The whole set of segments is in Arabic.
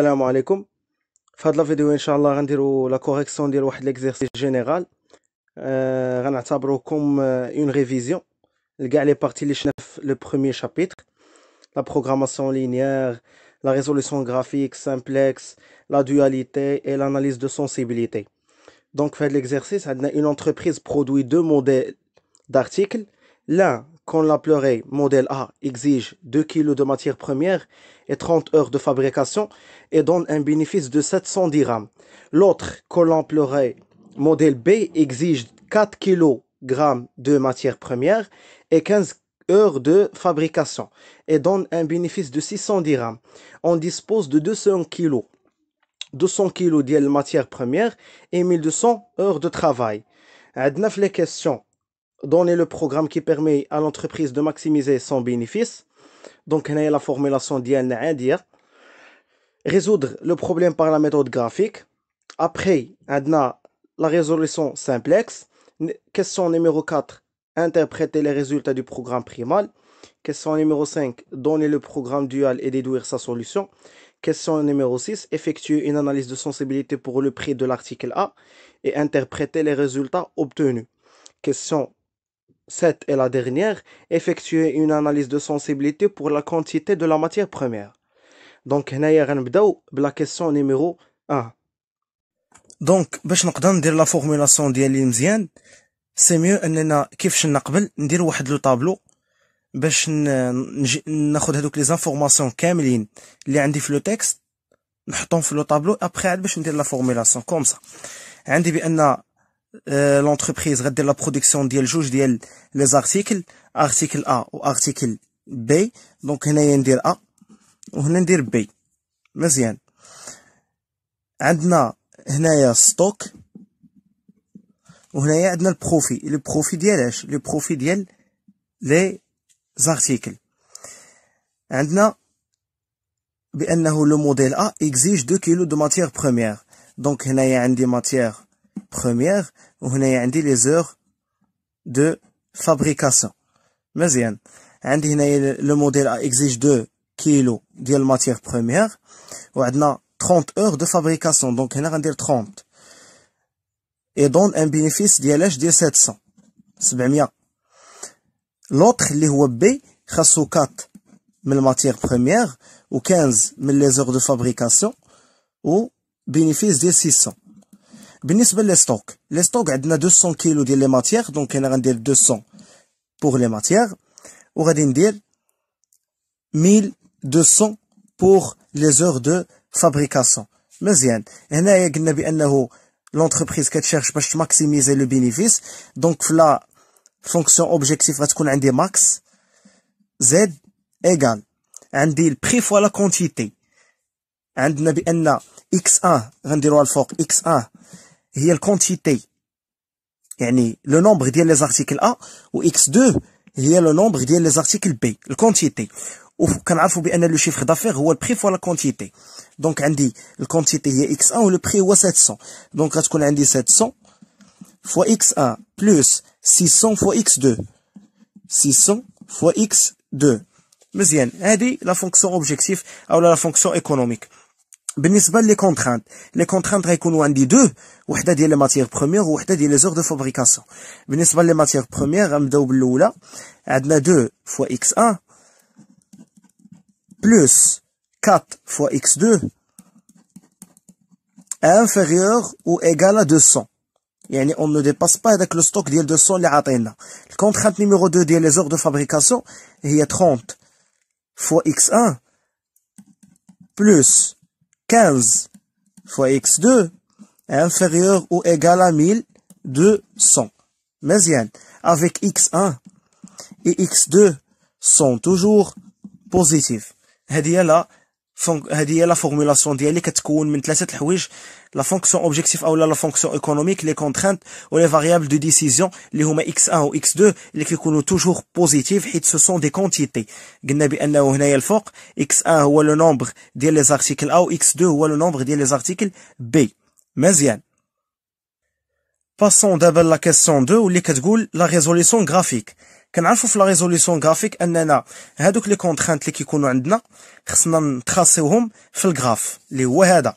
Salam alaikum. la vidéo, Inch'Allah, la correction de l'exercice général. Renatabro euh, comme euh, une révision. Le gars est parti les le premier chapitre la programmation linéaire, la résolution graphique simplex, la dualité et l'analyse de sensibilité. Donc, fait l'exercice une entreprise produit deux modèles d'articles. L'un, quand la modèle A exige 2 kg de matière première et 30 heures de fabrication et donne un bénéfice de 700 dirhams. L'autre qu'on l'appellerait modèle B exige 4 kg de matière première et 15 heures de fabrication et donne un bénéfice de 600 dirhams. On dispose de 200 kg. 200 kg de matière première et 1200 heures de travail. Adnaf les questions donner le programme qui permet à l'entreprise de maximiser son bénéfice. Donc, la formulation dire. résoudre le problème par la méthode graphique. Après, la résolution simplex. Question numéro 4, interpréter les résultats du programme primal. Question numéro 5, donner le programme dual et déduire sa solution. Question numéro 6, effectuer une analyse de sensibilité pour le prix de l'article A et interpréter les résultats obtenus. Question cette est la dernière, effectuer une analyse de sensibilité pour la quantité de la matière première. Donc, il y a la question numéro 1. Donc, pour que nous puissions dire la formulation de c'est mieux que nous puissions dire où est le tableau. Pour que nous puissions les informations qu'elle a dans le texte, nous puissions dans le tableau, après, nous puissions dire la formulation comme ça. Euh, l'entreprise de la production les articles article A ou article B donc il ندير A ou B مزيان عندنا هنايا stock il هنايا a le profit le profit ديال اش le profit ديال les articles le modèle A exige 2 kg de matière première donc هنايا عندي matière première, on a les heures de fabrication. Mais bien, le modèle exige 2 kg de matière première, ou a 30 heures de fabrication, donc on a 30. Et donne un bénéfice de 700. C'est bien. L'autre, il B, grâce 4 000 matières premières, ou 15 000 heures de fabrication, ou bénéfice de 600. بالنسبه لي ستوك لي ستوك عندنا 200 كيلو ديال لي ماتيغ دونك هنا غندير 200 بوغ لي ماتيغ وغادي ندير 1200 بوغ لي زور دو فابريكاسيون مزيان هنايا قلنا بانه لونتربريز كتشيرش باش تماكسيميزي لو بينيفيس دونك فلا فونكسيون اوبجيكتيف غتكون عندي ماكس زد ايغال عندي البري فوا لا كونتيتي عندنا بان اكس ان غنديروها الفوق اكس ان Il y a le quantité. Le nombre dit les articles A ou X2. Il y a le nombre dit les articles B. Le quantité. Ou quand on a le chiffre d'affaires, ou le prix fois la quantité. Donc, on dit, le quantité est X1 ou le prix est 700. Donc, est-ce qu'on a dit 700 fois X1 plus 600 fois X2? 600 fois X2. Mais il y a la fonction objective ou la fonction économique les contraintes. Les contraintes 2 les matières premières, ou les heures de fabrication. les matières premières, m 2 fois X1, plus 4 fois X2, inférieur ou égal à 200. On ne dépasse pas avec le stock, de 200, il y La Contrainte numéro 2, il les heures de fabrication, il y a 30 fois X1, plus... 15 fois x2 est inférieur ou égal à 1200. Mais avec x1 et x2 sont toujours positifs. là, la formulation dit la fonction objective ou la fonction économique, les contraintes ou les variables de décision, les X1 ou X2, qui sont toujours positives, ce sont des quantités. X1 ou le nombre des articles A ou X2 ou le nombre des articles B. باسون دابا لا كيسيون 2 واللي كتقول لا ريزوليسيون غرافيك كنعرفوا في لا ريزوليسيون غرافيك اننا هادوك لي كونترانت اللي كيكونوا عندنا خصنا نتخاصيوهم في الغراف اللي هو هذا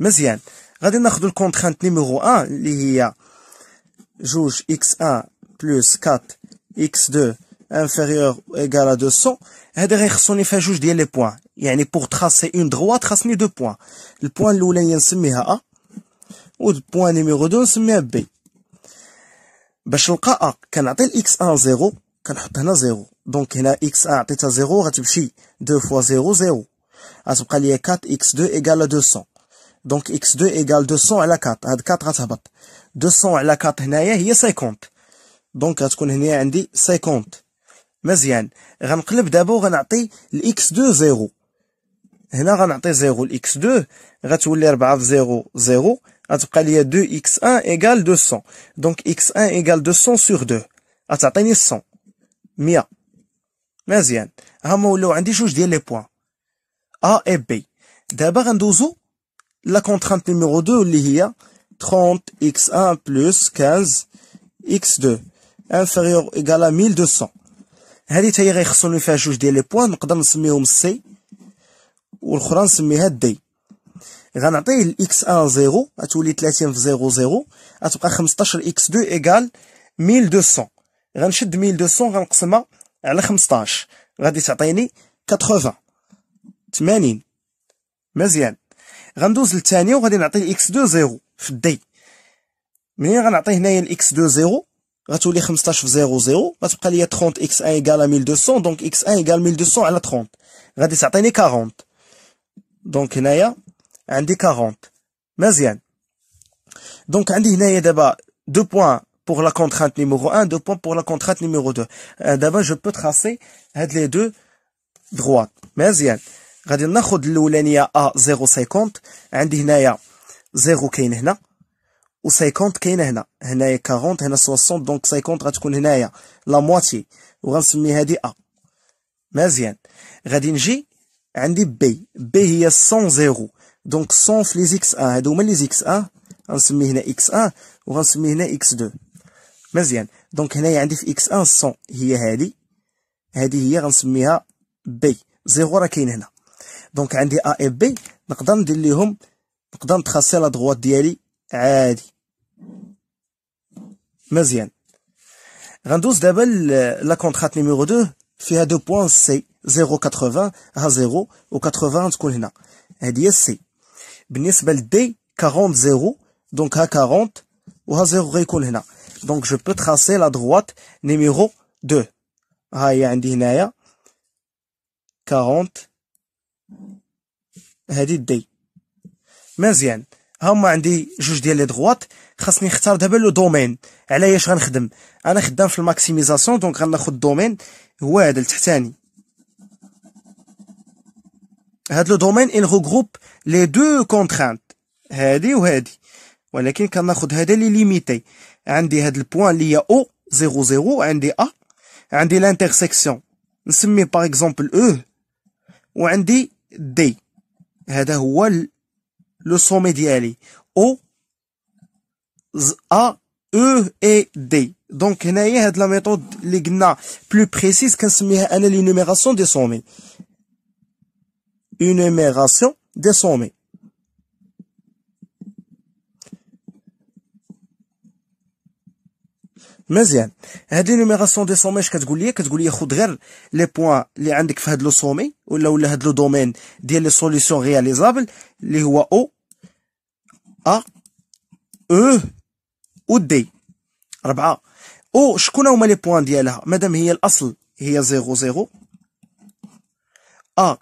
مزيان غادي ناخذ الكونترانت نيميرو 1 اللي هي جوج اكس 1 بلس 4 اكس 2 انفيريور ايغال ا 200 هذا غيخصوني فيها جوج ديال لي بوان يعني بوغ تراسي اون دغوات خاصني دو بوان البوان الاولانيه نسميها ا ود بوان نيميرو دو نسميها بي باش نلقى ا كنعطي الاكس ان زيرو كنحط هنا زيرو دونك هنا اكس ان عطيتها زيرو غتمشي دو فوا زيرو زيرو غتبقى ليا كات اكس دو ايكال دوسون دونك اكس دو ايكال دوسون على كات هاد كات غتهبط دوسون على كات هنايا هي سيكونت دونك غتكون هنا عندي سيكونت مزيان غنقلب دابا وغنعطي الاكس دو زيرو هنا غنعطي زيرو الاكس دو غتولي ربعة في زيرو زيرو 2x1 égale 200. Donc x1 égale 200 sur 2. A ça, tu 100. Mia. Vas-y. les points. A et B. D'abord, la contrainte numéro 2, il y a 30x1 plus 15x2 inférieur ou égal à 1200. On dit fait les points, C ou D. غنعطيه الاكس 1 0 غتولي 30 في 0 0 غتبقى 15 اكس 2 ايكال 1200 غنشد 1200 غنقسمها على 15 غادي تعطيني 80 80 مزيان غندوز للثانيه وغادي نعطي الاكس 2 0 في الدي منين غنعطي هنايا الاكس 2 0 غتولي 15 في 0 0 غتبقى ليا 30 اكس 1 ايكال 1200 دونك اكس 1 ايكال 1200 على 30 غادي تعطيني 40 دونك هنايا عندي 40 مزيان دونك عندي هنايا دابا دو بوين بوغ لا كونترانت نيميرو 1, دو points بوغ لا كونترانت نيميرو 2. دابا جو بو تراسي هاد لي دو droites. مزيان غادي ناخذ الاولانيه ا 050 عندي هنايا 0 كاين هنا و50 كاين هنا هنايا 40 هنا 60 دونك 50 غتكون هنايا لا مواتي وغنسمي هادي ا مزيان غادي نجي عندي بي بي هي 100 دونك صون في لي زيكس ان هادو هما لي زيكس ان غنسمي هنا اكس ان وغنسمي هنا اكس دو مزيان دونك هنايا عندي في اكس ان صون هي هادي هادي هي غنسميها بي زيرو راه كاين هنا دونك عندي ا اي بي نقدر ندير ليهم نقدر نتخاصي لا دغوات ديالي عادي مزيان غندوز دابا لا كونطرات نيميرو دو فيها دو بوان سي زيرو 0.80 ها زيرو و 80 تكون هنا هادي هي السي بالنسبه لدي 40 زيرو دونك ها 40 وها زيرو غيكون هنا دونك جو بو تخاسي لا دغوات نيميرو 2 ها هي عندي هنايا 40 هادي دي مزيان ها هما عندي جوج ديال لي دغوات خاصني نختار دابا لو دومين علاش غنخدم انا خدام في الماكسيميزاسيون دونك غناخد دومين هو هذا التحتاني هذا لو دومين ان روغروب لي دو كونترانت هادي وهذه ولكن كناخذ هذا لي ليميتي عندي هاد البوان لي هي او 0 0 عندي ا عندي لانترسيكسيون نسميه باغ اكزومبل او وعندي دي هذا هو لو سومي ديالي او ا او اي دي دونك هنايا هاد لا ميثود اللي قلنا بلو بريسيز كنسميها انا لي نوميراسيون دي سومي une énumération des sommets. مزيان لي نيميراسيون دي سومي اش كتقول ليا كتقول ليا خد غير لي بوان اللي عندك في هاد لو سومي ولا ولا هاد لو دومين ديال لي سوليسيون رياليزابل اللي هو او e، ا او او دي ربعه او شكون هما لي بوان ديالها مادام هي الاصل هي زيرو زيرو ا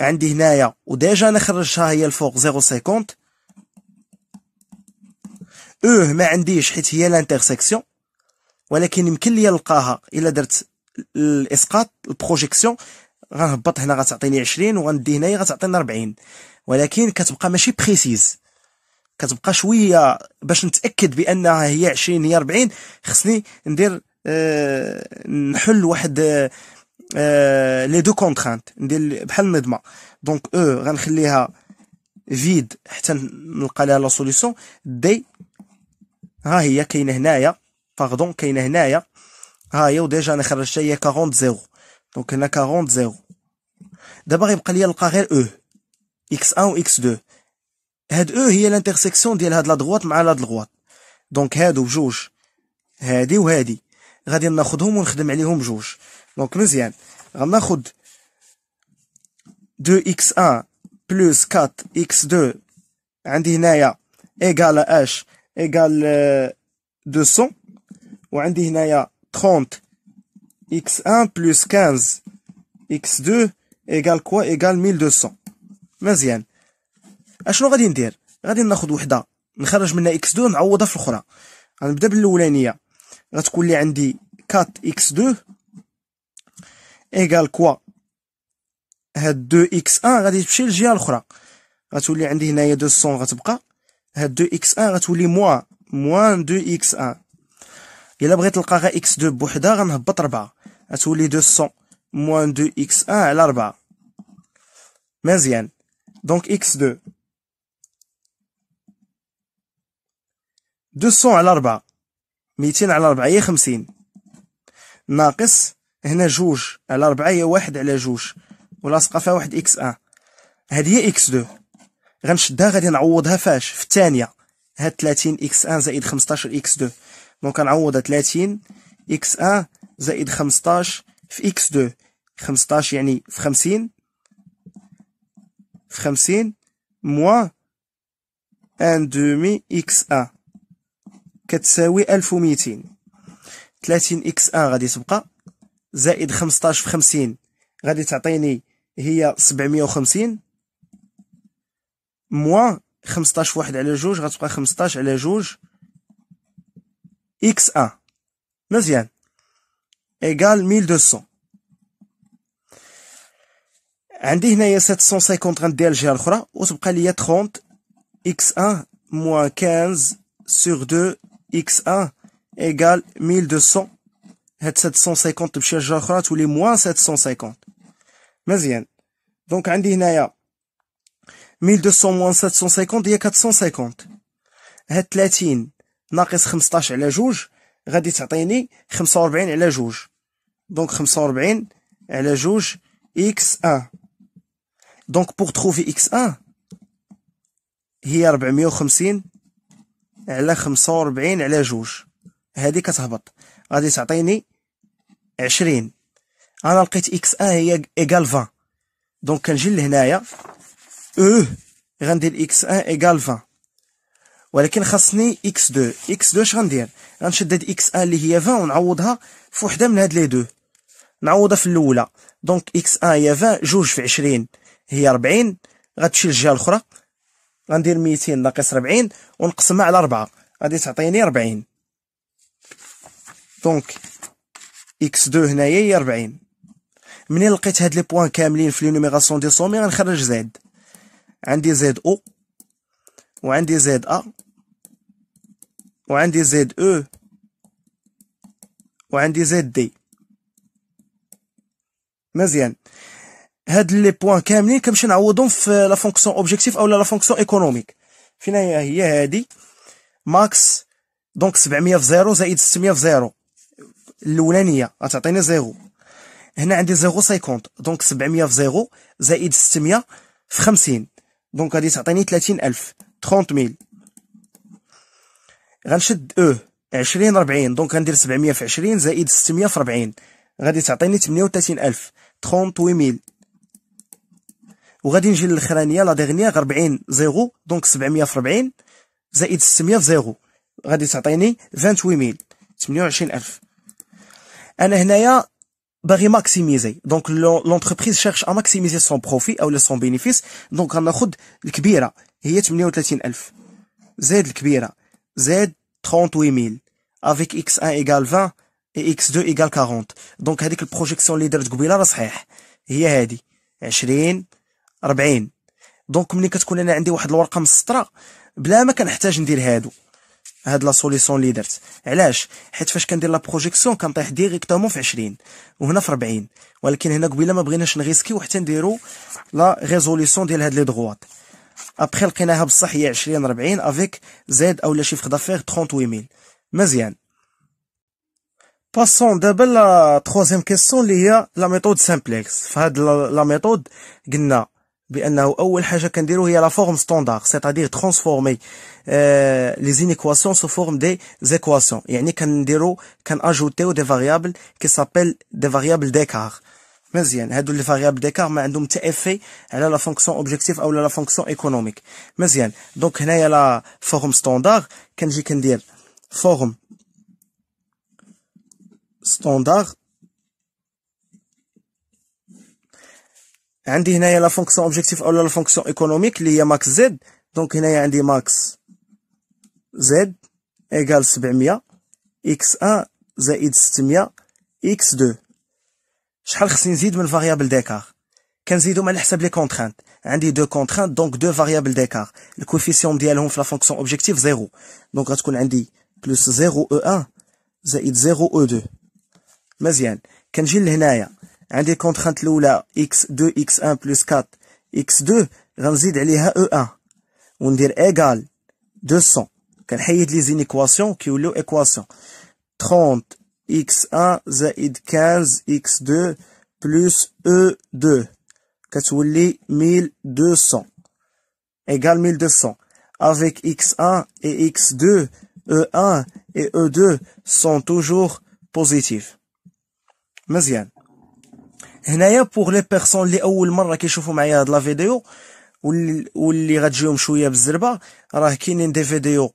عندي هنايا وديجا انا خرجتها هي الفوق 0.50 اوه ما عنديش حيت هي لانترسيكسيون ولكن يمكن لي نلقاها الا درت الاسقاط البروجيكسيون غنهبط هنا غتعطيني 20 وغندي هنايا غتعطيني 40 ولكن كتبقى ماشي بريسيز كتبقى شويه باش نتاكد بانها هي 20 هي 40 خصني ندير أه نحل واحد أه لي دو كونترانت ندير بحال النظمه دونك او غنخليها فيد حتى نلقى لها لا سوليسيون دي ها هي كاينه هنايا باردون كاينه هنايا ها هي وديجا انا خرجتها هي 40 زيرو دونك هنا 40 زيرو دابا غيبقى لي نلقى غير او اكس 1 و اكس 2 هاد او e هي الانترسيكسيون ديال هاد لا دغوات مع لا دغوات دونك هادو بجوج هادي وهادي غادي ناخذهم ونخدم عليهم بجوج دونك مزيان غناخد 2x1 بلس 4x2 عندي هنايا ايغال اش ايغال 200 وعندي هنايا 30 x1 بلس 15 x2 ايغال كوا ايغال 1200 مزيان اشنو غادي ندير غادي ناخد وحده نخرج منها x2 نعوضها في الاخرى غنبدا بالاولانيه غتكون لي عندي 4 x2 ايكال كوا هاد دو اكس ان غادي تمشي للجهه الاخرى غتولي عندي هنايا 200 غتبقى هاد دو اكس ان غتولي موا موان دو اكس ان الا بغيت نلقى غا اكس دو بوحدها غنهبط 4 غتولي 200 موان دو اكس ان على 4 مزيان دونك اكس دو 200 على 4 200 على 4 هي 50 ناقص هنا جوج على ربعة هي واحد على جوج ولاصقة فيها واحد إكس أن هادي هي إكس دو غنشدها غادي نعوضها فاش في الثانية هاد تلاتين إكس أن زائد خمسطاش إكس دو دونك غنعوضها تلاتين إكس أن زائد خمسطاش في إكس دو خمسطاش يعني في خمسين في خمسين موا ان دومي اكس ان كتساوي ألف وميتين تلاتين اكس ان غادي تبقى زائد 15 في 50 غادي تعطيني هي 750 موا 15 واحد على جوج غتبقى 15 على جوج اكس ان مزيان ايكال 1200 عندي هنايا 750 غندير الجهه الاخرى وتبقى ليا 30 اكس 1 موان 15 سور 2 اكس 1 ايكال 1200 هاد 750 تمشي لجهه اخرى تولي موان 750 مزيان دونك عندي هنايا 1200 موان 750 هي 450 هاد 30 ناقص 15 على جوج غادي تعطيني 45 على جوج دونك 45 على جوج اكس 1 دونك بوغ تخوفي اكس 1 هي 450 على 45 على جوج هذه كتهبط غادي تعطيني عشرين انا لقيت اكس ا آه هي ايكال 20 دونك كنجي لهنايا او غندير اكس ان ايكال 20 ولكن خاصني اكس 2 اكس 2 اش غندير غنشد هاد اكس ان آه اللي هي 20 ونعوضها في وحده من هاد لي دو نعوضها في الاولى دونك اكس ان آه هي 20 جوج في 20 هي 40 غتمشي للجهه الاخرى غندير 200 ناقص 40 ونقسمها على 4 غادي تعطيني 40 دونك اكس 2 هنايا هي 40 منين لقيت هاد لي بوين كاملين في لي نوميراسيون دي سومي غنخرج زد عندي زد او وعندي زد ا وعندي زد او وعندي زد دي مزيان هاد لي بوين كاملين كنمشي نعوضهم في لا فونكسيون اوبجيكتيف اولا لا فونكسيون ايكونوميك فينا هي هادي ماكس دونك 700 في زيرو زائد 600 في زيرو الاولانيه غتعطيني زيرو هنا عندي زيرو سيكونت دونك 700 في زيرو زائد 600 في 50 دونك غادي تعطيني 30000 30000 غنشد او 20 40 دونك غندير 700 في 20 زائد 600 في 40 غادي تعطيني 38000 38000 وغادي نجي للاخرانيه لا ديغنيير 40 زيرو دونك 700 في 40 زائد 600 في زيرو غادي تعطيني 28000 28000 انا هنايا باغي ماكسيميزي دونك لونتربريز شيرش ا ماكسيميزي سون بروفي او سون بينيفيس دونك غناخد الكبيره هي 38000 زائد الكبيره زائد 38000 افيك اكس 1 ايغال 20 اي اكس 2 ايغال 40 دونك هذيك البروجيكسيون اللي درت قبيله راه صحيح هي هذه 20 40 دونك ملي كتكون انا عندي واحد الورقه مسطره بلا ما كنحتاج ندير هادو هاد لا سوليسيون اللي درت علاش حيت فاش كندير لا بروجيكسيون كنطيح ديريكتومون في 20 وهنا في 40 ولكن هنا قبيله ما بغيناش نغيسكيو حتى نديرو لا ريزوليسيون ديال هاد لي دغوات ابخي لقيناها بصح هي 20 40 افيك زيد اولا شيفر دافير 38000 مزيان باسون دابا لا تخوازيام كيسيون اللي هي لا ميثود سامبلكس فهاد لا ميثود قلنا بانه اول حاجه كنديرو هي لا فورم ستوندار سيتادير ترانسفورمي Euh, les inéquations sous forme des équations. Il y a des variables qui s'appellent des variables d'écart. Mais bien, les variables d'écart, mais un effet, elle la fonction objective ou la fonction économique. Mais donc, il y a la forme standard, qu'un j'ai dire, forme standard, j'ai ici la fonction اوبجيكتيف ou la fonction économique اللي هي ماكس Donc, دونك هنايا max زد ايكال سبعمية اكس أن زائد ستمية اكس دو شحال خصني نزيد من فاريابل ديكار كنزيدهم على حساب لي كونترانت عندي دو كونترانت دونك دو فاريابل ديكار الكوفيسيون ديالهم في لا فونكسيون اوبجيكتيف زيرو دونك غتكون عندي بلوس زيرو او ان زائد زيرو او دو مزيان كنجي لهنايا عندي الكونترانت الاولى اكس دو اكس ان بلوس 4 اكس دو غنزيد عليها او e ان وندير ايكال 200 Les équation qui ont l'équation 30 x1 15 x2 plus e2 qui ou 1200 égale 1200 avec x1 et x2 e1 et e2 sont toujours positifs mais pour les personnes les oul m'a raké choufou de la vidéo ou les qui ont y'a bzirba rakinine des vidéos.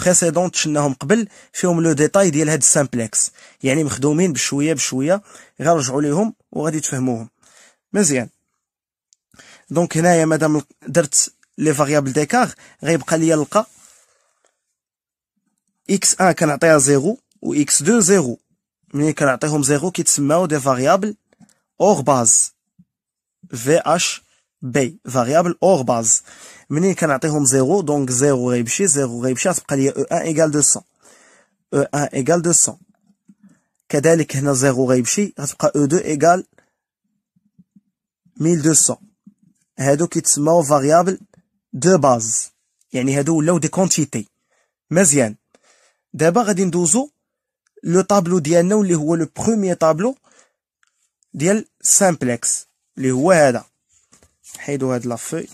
بريسيدونت شناهم قبل فيهم لو ديتاي ديال هاد السامبلكس يعني مخدومين بشويه بشويه غير رجعوا ليهم وغادي تفهموهم مزيان دونك هنايا مادام درت لي فاريابل ديكار غيبقى ليا نلقى اكس 1 كنعطيها زيرو و اكس 2 زيرو ملي كنعطيهم زيرو كيتسماو دي فاريابل اور باز في اش بي فاريابل اور باز منين كنعطيهم زيرو دونك زيرو غيمشي زيرو غيمشي غتبقى لي او ان ايكال دو سون او ان ايكال دو سون كذلك هنا زيرو غيمشي غتبقى او دو ايكال ميل دو سون هادو كيتسماو فاريابل دو باز يعني هادو ولاو دي كونتيتي مزيان دابا غادي ندوزو لو طابلو ديالنا واللي هو لو بروميير طابلو ديال سامبلكس اللي هو هذا نحيدو هاد لافوي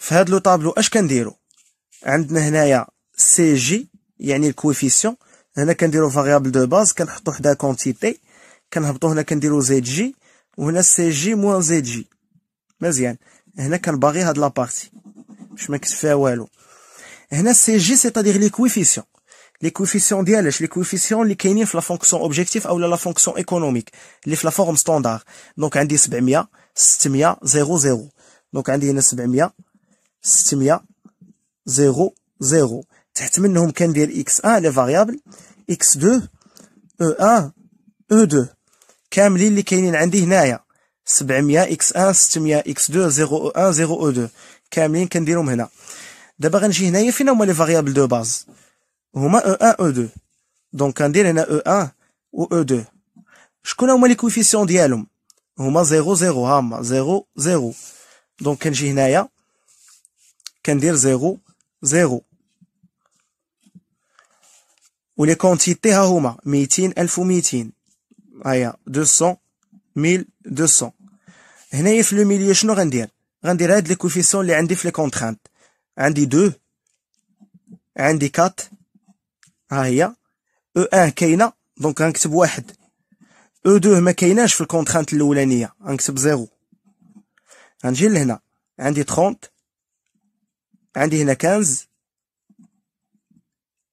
في هاد لو طابلو اش كنديرو عندنا هنايا سي جي يعني الكويفيسيون هنا كنديرو فاريابل دو باز كنحطو حدا كونتيتي كنهبطو هنا كنديرو زيد جي وهنا سي جي موان زيد جي مزيان هنا كنباغي هاد لابارتي باش ما فيها والو هنا سي جي سيتادير لي كويفيسيون لي كويفيسيون ديال اش لي كويفيسيون اللي كاينين في لا فونكسيون اوبجيكتيف اولا لا فونكسيون ايكونوميك اللي في لا فورم ستاندار دونك عندي 700 600 زيرو زيرو دونك عندي هنا 700 600 0 0 تحت منهم كندير اكس 1 لي فاريابل اكس 2 او 1 او 2 كاملين اللي كاينين عندي هنايا 700 اكس 1 600 اكس 2 0 او 1 0 او 2 كاملين كنديرهم هنا دابا غنجي هنايا فين هما لي فاريابل دو باز هما او 1 او 2 دونك كندير هنا او 1 و او 2 شكون هما لي كويفيسيون ديالهم هما 0 0 ها هما 0 0 دونك كنجي هنايا كندير زيرو زيرو ولي كونتيتي ها هما ميتين ألف وميتين هيا دوسون ميل دوسون هنايا في لو ميليو شنو غندير غندير هاد لي كوفيسيون لي عندي في لي كونترانت عندي دو عندي كات ها هي او ان كاينه دونك غنكتب واحد او دو ما كايناش في الكونترانت الاولانيه غنكتب زيرو غنجي لهنا عندي 30 عندي هنا 15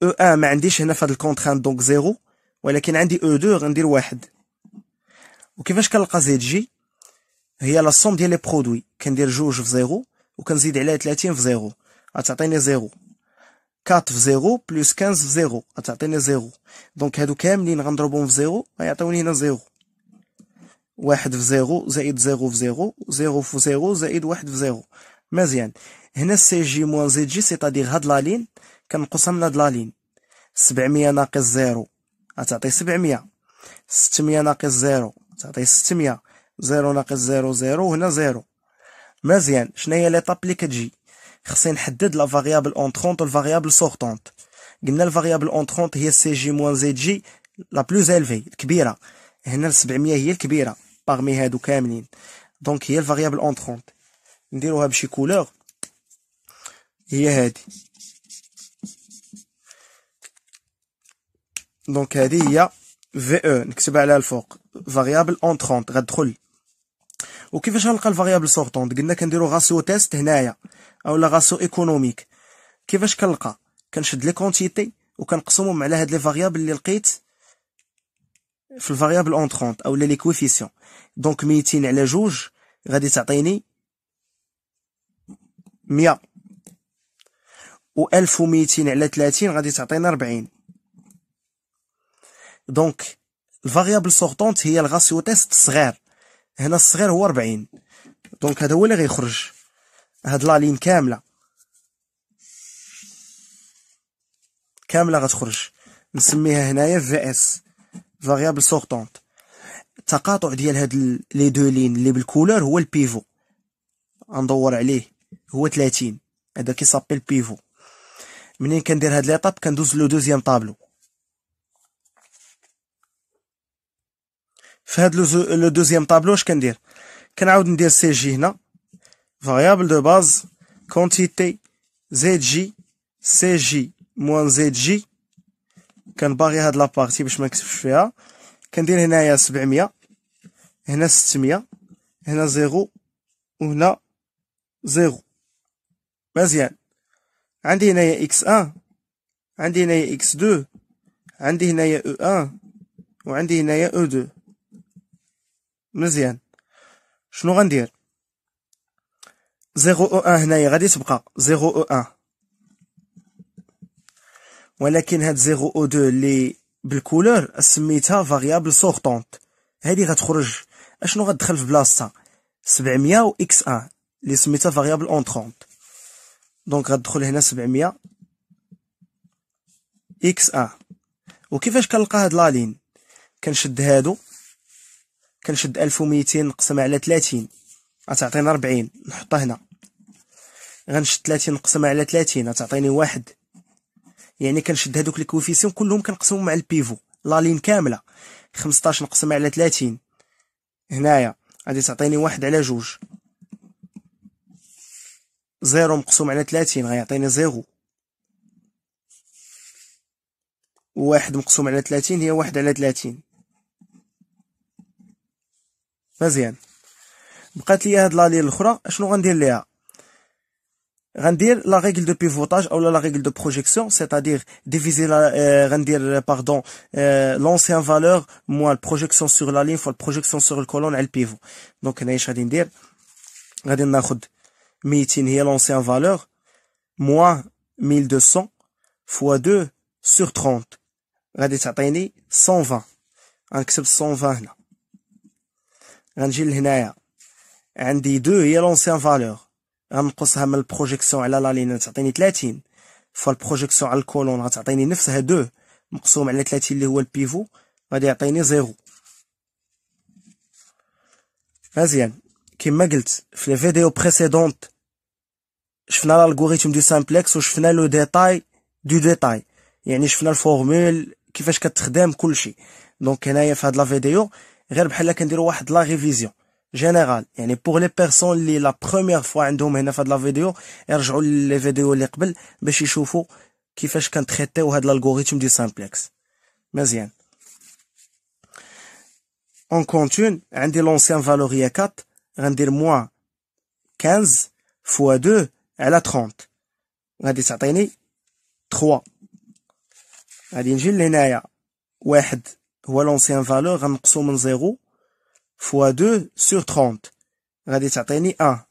او 1 ما عنديش هنا في هذا الكونترانت دونك زيرو ولكن عندي او e 2 غندير واحد وكيفاش كنلقى زيد جي هي لا سوم ديال لي برودوي كندير جوج في زيرو وكنزيد عليها 30 في زيرو غتعطيني زيرو 4 في زيرو بلس 15 في زيرو غتعطيني زيرو دونك هادو كاملين غنضربهم في زيرو غيعطيوني هنا زيرو واحد في زيرو زائد زيرو في زيرو زيرو في زيرو زائد واحد في زيرو مزيان هنا سي جي موان زيد جي سيتادير هاد لالين كنقصها من هاد لالين سبعمية ناقص زيرو غتعطي سبعمية ستمية ناقص زيرو غتعطي ستمية زيرو ناقص زيرو زيرو هنا زيرو مزيان شناهي ليطاب لي كتجي خصني نحدد لا فاريابل اونترونت و فاريابل سوغتونت قلنا الفاريابل اونترونت هي سي جي موان زيد جي لا بلوز الفي الكبيره هنا سبعمية هي الكبيره باغمي هادو كاملين دونك هي الفاريابل اونترونت نديروها بشي كولوغ هي هذه دونك هذه هي في او e، نكتبها عليها الفوق فاريابل اونترونت غتدخل وكيفاش غنلقى الفاريابل سورتونت قلنا كنديرو غاسيو تيست هنايا اولا غاسيو ايكونوميك كيفاش كنلقى كنشد لي كونتيتي وكنقسمهم على هاد لي فاريابل اللي لقيت في الفاريابل اونترونت اولا لي كويفيسيون دونك ميتين على جوج غادي تعطيني مية و 1200 على 30 غادي تعطينا 40 دونك الفاريابل سورتونت هي الغاسيو تيست الصغير هنا الصغير هو 40 دونك هذا هو اللي غيخرج هاد لا لين كامله كامله غتخرج نسميها هنايا في اس فاريابل سورتونت التقاطع ديال هاد لي دو لين اللي بالكولور هو البيفو غندور عليه هو 30 هذا كيسابيل بيفو منين كندير هاد ليطاب كندوز لو دوزيام طابلو في هاد لو دوزيام طابلو اش كندير كنعاود ندير سي جي هنا فاريابل دو باز كونتيتي زد جي سي جي موان زد جي كنباغي هاد لابارتي باش ما نكتبش فيها كندير هنايا 700 هنا 600 هنا زيرو وهنا زيرو مزيان عندي هنايا اكس 1 آه. عندي هنايا اكس 2 عندي هنايا او 1 آه. وعندي هنايا او 2 مزيان شنو غندير 0 او 1 هنايا غادي تبقى 0 او 1 ولكن هاد 0 او 2 اللي بالكولور سميتها فاريابل سورتونت هادي غتخرج اشنو غتدخل في بلاصتها 700 و اكس 1 اللي سميتها فاريابل اونترونت دونك غتدخل هنا 700 اكس ا وكيفاش كنلقى هاد لا لين كنشد هادو كنشد 1200 نقسمها على 30 غتعطيني 40 نحطها هنا غنشد 30 نقسمها على 30 غتعطيني واحد يعني كنشد هادوك الكوفيسيون كلهم كنقسمهم مع البيفو لا لين كامله 15 نقسمها على 30 هنايا غادي تعطيني واحد على جوج زيرو مقسوم على ثلاثين غيعطيني زيرو واحد مقسوم على ثلاثين هي واحد على ثلاثين مزيان بقات لي هاد لا الاخرى اشنو غندير ليها غندير لا ريغل دو بيفوتاج اولا لا ريغل دو بروجيكسيون سيتادير ديفيزي لا غندير باردون لونسيان فالور موان البروجيكسيون سور لا لين فوا البروجيكسيون سور الكولون على البيفو دونك هنايا اش غادي ندير غادي ناخد 200 est l'ancienne valeur, moins 1200 fois 2 sur 30. غادي تعطيني 120 غنكتب 120 هنا غنجي لهنايا عندي 2 هي لونسي la فالور غنقصها من البروجيكسيون على لا لين تعطيني 30 فوا البروجيكسيون على الكولون غتعطيني نفسها 2 مقسوم على 30 اللي هو البيفو غادي يعطيني 0 مزيان qui m'a dit dans les vidéos précédentes, l'algorithme du simplex où le détail du détail. formule qui fait Donc, j'ai fait la vidéo, la révision. Pour les personnes qui la première fois ont la vidéo, vidéo qui l'algorithme du simplex. On continue. On dit l'ancien valor. 4. غندير موا 15 فوا 2 على 30 غادي تعطيني 3 غادي نجي لهنايا واحد هو لونسيان فالور غنقصو من زيرو فوا 2 سور 30 غادي تعطيني 1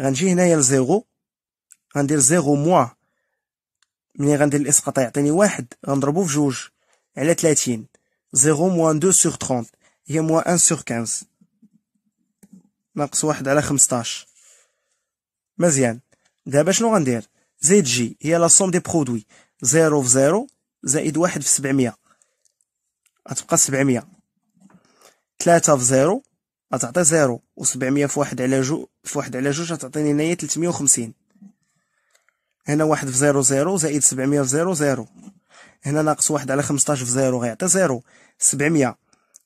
غنجي هنايا لزيرو غندير زيرو موا ملي غندير الاسقاط يعطيني واحد غنضربو في جوج على 30 زيرو موان دو سور 30 هي موا ان سور كانز ناقص واحد على خمسطاش مزيان دابا شنو غندير زيد جي هي لا سوم دي برودوي زيرو في زيرو زائد واحد في سبعمية غتبقى سبعمية تلاتة في زيرو غتعطي زيرو وسبعمية في واحد على جو في واحد على جوج غتعطيني هنايا تلتمية وخمسين هنا واحد في زيرو زيرو زائد سبعمية في زيرو زيرو هنا ناقص واحد على خمسطاش في زيرو غيعطي زيرو سبعمية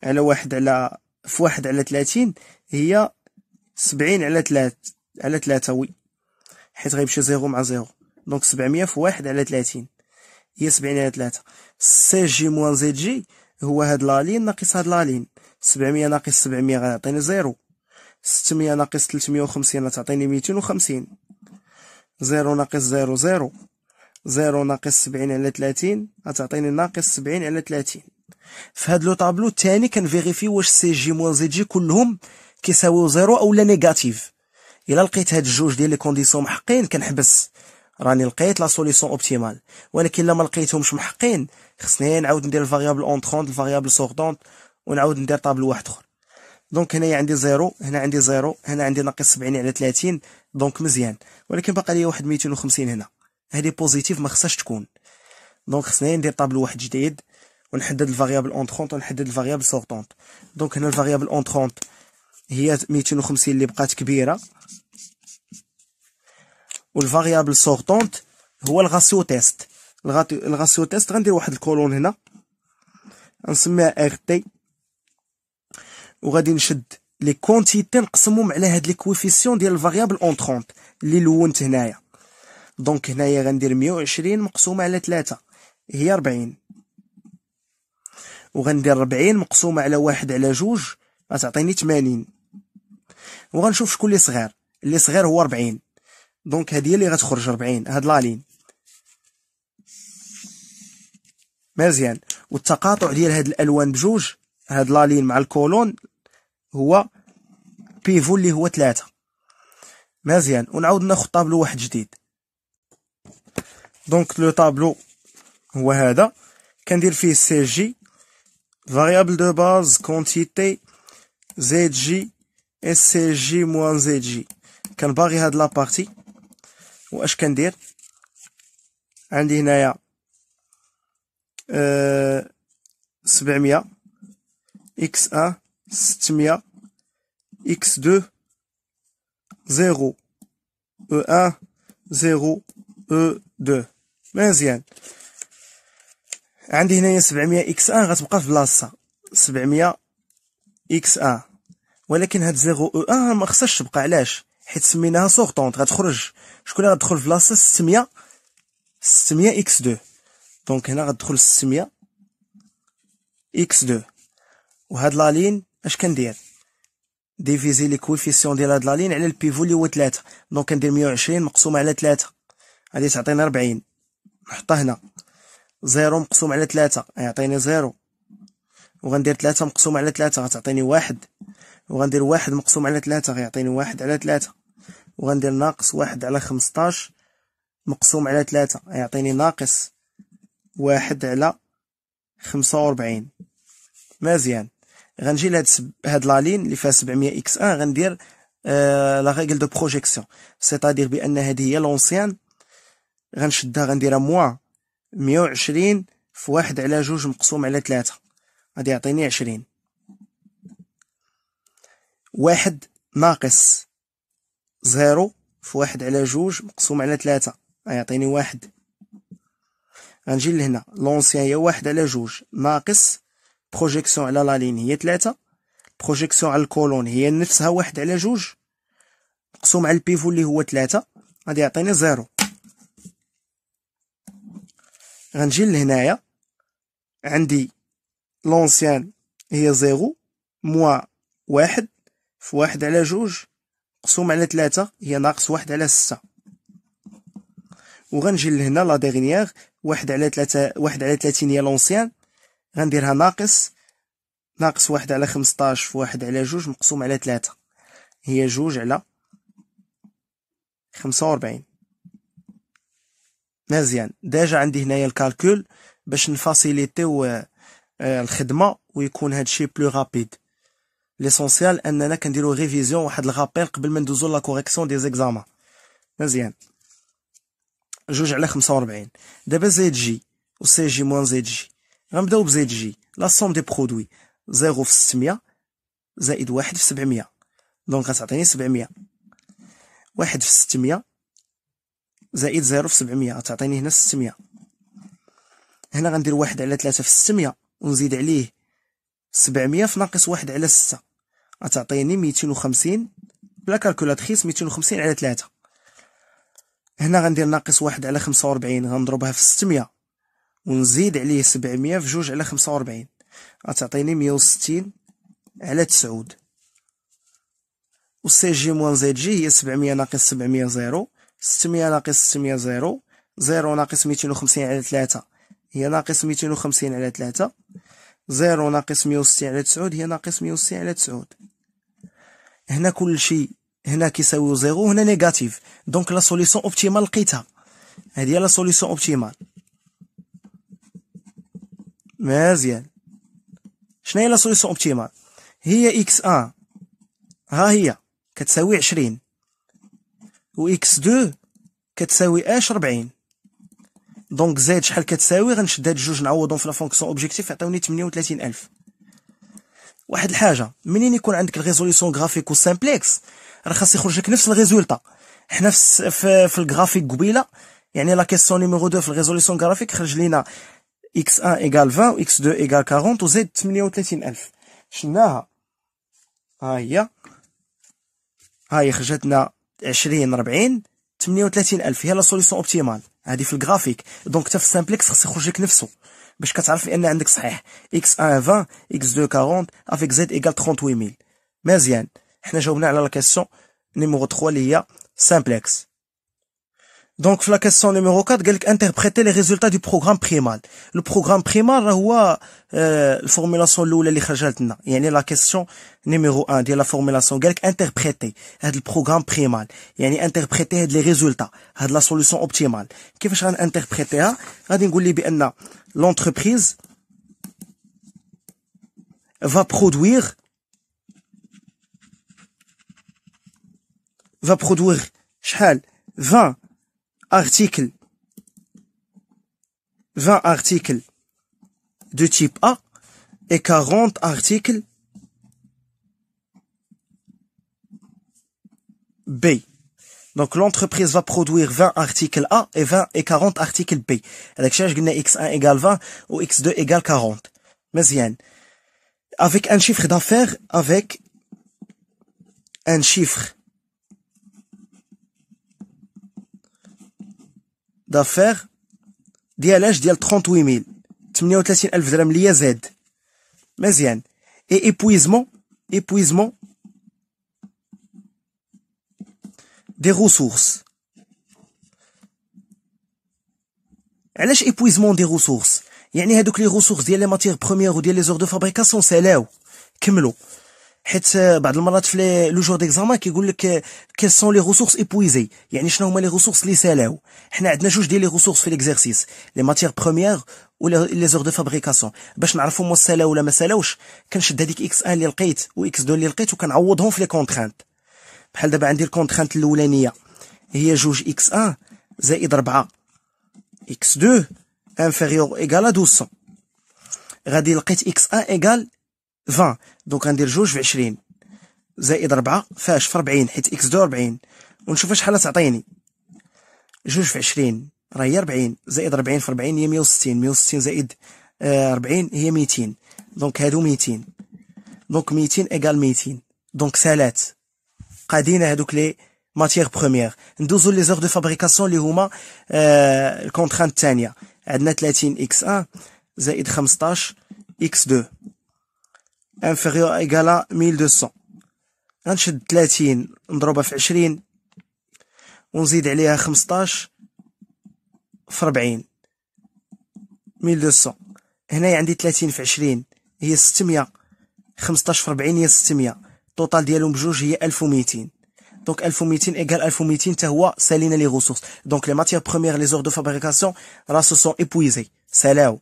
على واحد على في واحد على 30 هي 70 على 3 على 3 وي حيت غيمشي زيرو مع زيرو دونك 700 في واحد على 30 هي 70 على 3 سي جي موان زيد جي هو هاد لالين ناقص هاد لالين 700 ناقص 700 غيعطيني زيرو 600 ناقص 350 غتعطيني 250 زيرو ناقص زيرو زيرو زيرو ناقص 70 على 30 غتعطيني ناقص 70 على 30 في هذا لو طابلو الثاني كنفيغيفي واش سي جي موان زي جي كلهم كيساويو زيرو اولا نيجاتيف الا لقيت هاد الجوج ديال لي كونديسيون محقين كنحبس راني لقيت لا سوليسيون اوبتيمال ولكن الا ما لقيتهمش محقين خصني نعاود ندير الفاريابل اونترونت الفاريابل سورتونت ونعاود ندير طابلو واحد اخر دونك هنايا عندي زيرو هنا عندي زيرو هنا عندي ناقص 70 على 30 دونك مزيان ولكن باقي لي واحد 250 هنا هذه بوزيتيف ما خصهاش تكون دونك خصني ندير طابلو واحد جديد ونحدد الفاريابل اونترونت ونحدد الفاريابل سورتونت دونك هنا الفاريابل اونترونت هي 250 اللي بقات كبيره والفاريابل سورتونت هو الغاسيو تيست الغاسيو تيست غندير واحد الكولون هنا نسميها ار تي وغادي نشد لي كونتيتي نقسمهم على هاد لي كويفيسيون ديال الفاريابل اونترونت اللي لونت هنايا دونك هنايا غندير 120 مقسومه على 3 هي 40 وغندير 40 مقسومه على واحد على جوج غتعطيني 80 وغنشوف شكون اللي صغير اللي صغير هو 40 دونك هادي اللي غتخرج 40 هاد لالين مزيان والتقاطع ديال هاد الالوان بجوج هاد لالين مع الكولون هو بيفو اللي هو 3 مزيان ونعاود ناخذ طابلو واحد جديد دونك لو طابلو هو هذا كندير فيه سي جي variable de base, quantité, zj, scj moins zj. Quand on de la partie, ou est-ce qu'on dit On 700, x1, 600 x2, 0, e1, 0, e2. Mais عندي هنايا 700 اكس ان غتبقى في بلاصتها 700 اكس ان ولكن هاد زيرو او ان ما خصهاش تبقى علاش حيت سميناها سورتونت غتخرج شكون اللي غتدخل في بلاصه 600 600 اكس 2 دونك هنا غتدخل 600 اكس 2 وهاد لا لين اش كندير ديفيزي لي كويفيسيون ديال هاد لا لين على البيفو اللي هو 3 دونك كندير 120 مقسومه على 3 غادي تعطينا 40 نحطها هنا زيرو مقسوم على ثلاثة غيعطيني زيرو وغندير ثلاثة مقسوم على ثلاثة غتعطيني واحد وغندير واحد مقسوم على ثلاثة غيعطيني واحد على ثلاثة وغندير ناقص واحد على خمسطاش مقسوم على ثلاثة غيعطيني ناقص واحد على خمسة وأربعين مزيان غنجي لهاد سب... هاد لالين اللي فيها سبعمية اكس ان غندير آه، لا ريغل دو بروجيكسيون سيتادير بان هادي هي لونسيان غنشدها غنديرها موان مية وعشرين في واحد على جوج مقسوم على ثلاثة غادي يعطيني عشرين واحد ناقص زيرو في واحد على جوج مقسوم على ثلاثة غيعطيني واحد غنجي لهنا لونسيان هي واحد على جوج ناقص بروجيكسيون على لا لين هي ثلاثة بروجيكسيون على الكولون هي نفسها واحد على جوج مقسوم على البيفو اللي هو ثلاثة غادي يعطيني زيرو غنجي لهنايا عندي لونسيان هي زيرو موا واحد في واحد على جوج مقسوم على ثلاثة هي ناقص واحد على ستة وغنجي لهنا لا ديغنييغ واحد على ثلاثة واحد على ثلاثين هي لونسيان غنديرها ناقص ناقص واحد على خمسطاش في واحد على جوج مقسوم على ثلاثة هي جوج على خمسة وربعين مزيان ديجا عندي هنايا الكالكول باش نفاسيليتيو آه، الخدمه ويكون هادشي بلو رابيد ليسونسيال اننا كنديرو ريفيزيون واحد الغابيل قبل ما ندوزو لا كوريكسيون دي زيكزامان مزيان جوج على خمسة وربعين دابا زيد جي و سي جي موان زيد جي غنبداو بزيد جي لا سوم دي برودوي زيرو في ستمية زائد واحد في سبعمية دونك غتعطيني سبعمية واحد في ستمية زائد زيرو في سبعمية غتعطيني هنا ستمية هنا غندير واحد على تلاتة في ستمية ونزيد عليه سبعمية في ناقص واحد على ستة غتعطيني ميتين وخمسين بلا كالكولاتخيس ميتين وخمسين على تلاتة هنا غندير ناقص واحد على خمسة وربعين غنضربها في ستمية ونزيد عليه سبعمية في جوج على خمسة وربعين غتعطيني مية وستين على تسعود و سي جي موان زيد جي هي سبعمية ناقص سبعمية زيرو 600 ناقص 600 زيرو زيرو ناقص 250 على 3 هي ناقص 250 على 3 زيرو ناقص 160 على 9 هي ناقص 160 على 9 هنا كل شيء هنا كيساوي زيرو هنا نيجاتيف دونك لا سوليسيون اوبتيمال لقيتها هذه هي لا سوليسيون اوبتيمال مزيان شنو هي لا سوليسيون اوبتيمال هي اكس ان ها هي كتساوي 20 و اكس 2 كتساوي اش 40 دونك زاد شحال كتساوي غنشد هاد جوج نعوضهم في لا فونكسيون اوبجيكتيف عطاوني 38000 واحد الحاجه منين يكون عندك الريزوليسيون غرافيك والسامبلكس راه خاص يخرج لك نفس الريزولتا حنا في في, الغرافيك قبيله يعني لا كيسيون نيميرو 2 في الريزوليسيون غرافيك خرج لينا x1 ايغال 20 و x2 ايغال 40 و وزاد 38000 شناها ها هي ها هي خرجتنا 20 40 38 الف هي لا سوليسيون اوبتيمال هذه في الجرافيك دونك حتى في السامبلكس خص يخرج لك نفسه باش كتعرف ان عندك صحيح اكس 1 20 اكس 2 40 افيك زد ايغال 38000 مزيان حنا جاوبنا على لا كيسيون نيمورو 3 اللي هي سامبلكس Donc, la question numéro 4, quelqu'un interpréter les résultats du programme primal. Le programme primal, c'est euh, la formulation l'oula li y Yani, la question numéro 1, de la formulation. Quelqu'un interpréter, euh, le programme primal. Yani, interpréter, les résultats. C'est euh, la solution optimale. Qu'est-ce que je vais interpréter? Hein? L'entreprise va produire, va produire, 20, articles, 20 articles de type A et 40 articles B. Donc l'entreprise va produire 20 articles A et 20 et 40 articles B. Elle cherche x1 égale 20 ou x2 égale 40. Mais avec un chiffre d'affaires, avec un chiffre d'affaires. Dialage, dial trente-huit mille. Tu m'as noté signe Elvirem Li Et épuisement, épuisement des ressources. Allez, épuisement des ressources. Y a ni un de ressources, dire les matières premières ou dire les heures de fabrication, c'est là où. حيت آه، بعض المرات في لو جور ديكزامان كيقول لك كيل سون لي غوسورس ايبويزي يعني شنو هما لي غوسورس اللي سالاو حنا عندنا جوج ديال لي غوسورس في ليكزيرسيس لي ماتيغ بروميير و لي زور دو فابريكاسيون باش نعرفو واش سالاو ولا ما سالاوش كنشد هذيك اكس ان اللي لقيت و اكس دو اللي لقيت وكنعوضهم في لي كونترانت بحال دابا عندي الكونترانت الاولانيه هي جوج اكس ان زائد 4 اكس دو انفيريور ايكال 1200 غادي لقيت اكس ان ايكال 20 دونك غندير جوج في 20 زائد 4 فاش في 40 حيت اكس دو 40 ونشوف شحال تعطيني جوج في 20 راه هي 40 زائد 40 في 40 هي 160 160 زائد 40 هي 200 دونك هادو 200 دونك 200 ايكال 200 دونك سالات قادينا هادوك لي ماتيغ بروميير ندوزو لي زوغ دو فابريكاسيون لي هما آه، الكونترانت الثانيه عندنا 30 اكس 1 زائد 15 اكس 2 انفيغيور ايكالا 1200 غنشد 30 نضربها في 20 ونزيد عليها 15 في 40 1200 هنايا عندي 30 في 20 هي 600 15 في 40 هي 600 التوتال ديالهم بجوج هي 1200 دونك 1200 ايكال 1200 حتى هو سالينا لي غوسورس دونك لي ماتيير بروميير لي زور دو فابريكاسيون راه سو سون ايبويزي سالاو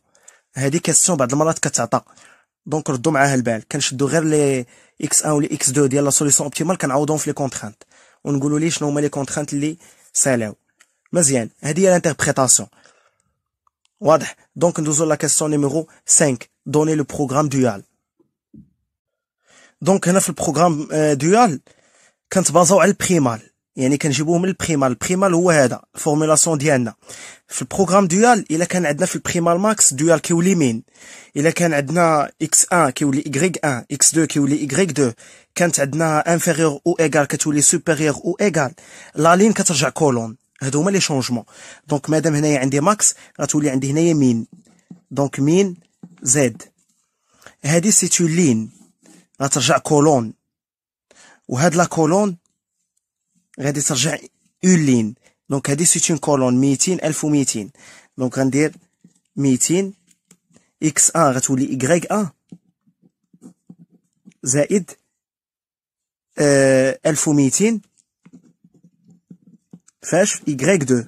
هادي كاستيون بعض المرات كتعطى دونك ردوا معاها البال كنشدو غير لي اكس 1 ولي اكس 2 ديال لا سوليسيون اوبتيمال كنعوضهم في لي كونترانت ونقولوا ليه شنو هما لي كونترانت اللي سالاو مزيان هذه هي لانتربريتاسيون واضح دونك ندوزو لا كيسيون نيميرو 5 دوني لو بروغرام ديال دونك هنا في البروغرام كانت بازاو على البريمال يعني كنجيبوه من البريمال البريمال هو هذا الفورمولاسيون ديالنا في البروغرام ديال الا كان عندنا في البريمال ماكس ديال كيولي مين الا كان عندنا اكس 1 كيولي ايغريك 1 اكس 2 كيولي ايغريك 2 كانت عندنا انفيريور او ايغال كتولي سوبيريور او ايغال لا لين كترجع كولون هادو هما لي شونجمون دونك مادام هنايا عندي ماكس غتولي عندي هنايا مين دونك مين زد هادي سيتو لين غترجع كولون وهاد لا كولون غادي ترجع اون لين دونك هادي اون كولون ميتين ألف وميتين دونك غندير ميتين اكس ان غتولي اكغيك ان زائد آه، ألف وميتين فاش اكغيك دو